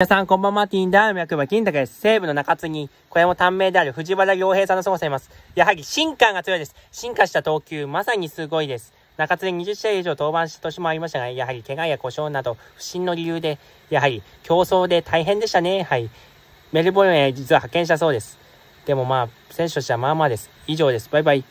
皆さん、こんばんは、ティンダーの役場、金高です。西部の中継ぎ、小山短命である藤原良平さんの凄さいます。やはり進化が強いです。進化した投球、まさにすごいです。中継で20試合以上登板した年もありましたが、やはり怪我や故障など、不審の理由で、やはり競争で大変でしたね。はい。メルボルンへ実は派遣したそうです。でもまあ、選手としてはまあまあです。以上です。バイバイ。